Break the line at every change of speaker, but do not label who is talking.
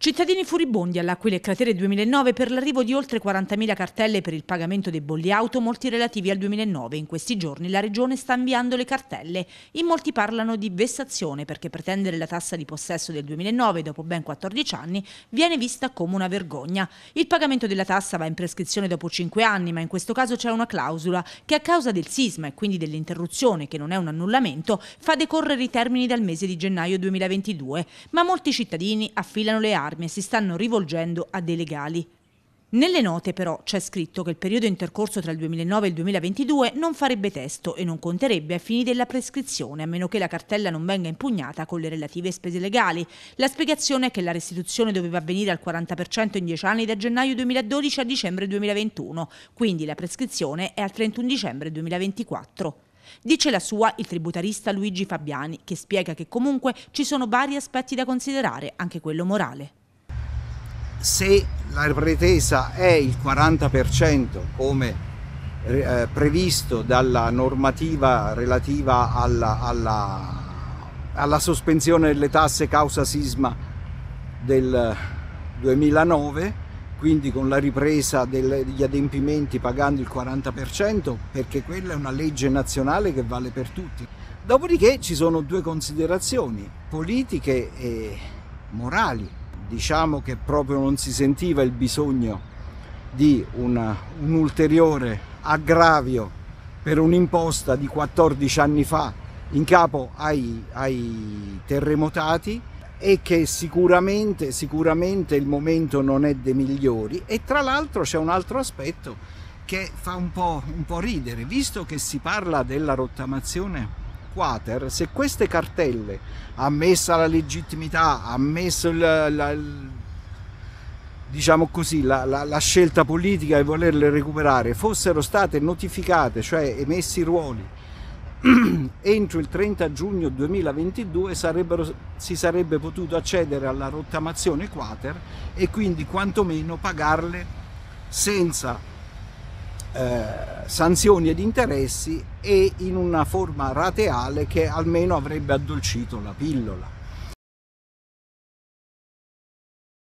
Cittadini furibondi all'Aquile Cratere 2009 per l'arrivo di oltre 40.000 cartelle per il pagamento dei bolli auto, molti relativi al 2009. In questi giorni la Regione sta inviando le cartelle. In molti parlano di vessazione perché pretendere la tassa di possesso del 2009 dopo ben 14 anni viene vista come una vergogna. Il pagamento della tassa va in prescrizione dopo 5 anni, ma in questo caso c'è una clausola che a causa del sisma e quindi dell'interruzione, che non è un annullamento, fa decorrere i termini dal mese di gennaio 2022. Ma molti cittadini affilano le aree allarmi e si stanno rivolgendo a dei legali. Nelle note però c'è scritto che il periodo intercorso tra il 2009 e il 2022 non farebbe testo e non conterebbe ai fini della prescrizione, a meno che la cartella non venga impugnata con le relative spese legali. La spiegazione è che la restituzione doveva avvenire al 40% in 10 anni da gennaio 2012 a dicembre 2021, quindi la prescrizione è al 31 dicembre 2024. Dice la sua il tributarista Luigi Fabiani, che spiega che comunque ci sono vari aspetti da considerare, anche quello morale
se la pretesa è il 40% come eh, previsto dalla normativa relativa alla, alla, alla sospensione delle tasse causa sisma del 2009 quindi con la ripresa degli adempimenti pagando il 40%, perché quella è una legge nazionale che vale per tutti. Dopodiché ci sono due considerazioni, politiche e morali diciamo che proprio non si sentiva il bisogno di una, un ulteriore aggravio per un'imposta di 14 anni fa in capo ai, ai terremotati e che sicuramente, sicuramente il momento non è dei migliori e tra l'altro c'è un altro aspetto che fa un po', un po' ridere, visto che si parla della rottamazione quater, se queste cartelle, ammessa la legittimità, ammesso il, la, diciamo così, la, la, la scelta politica di volerle recuperare, fossero state notificate, cioè emessi i ruoli, entro il 30 giugno 2022 si sarebbe potuto accedere alla rottamazione quater e quindi quantomeno pagarle senza eh, sanzioni ed interessi e in una forma rateale che almeno avrebbe addolcito la pillola.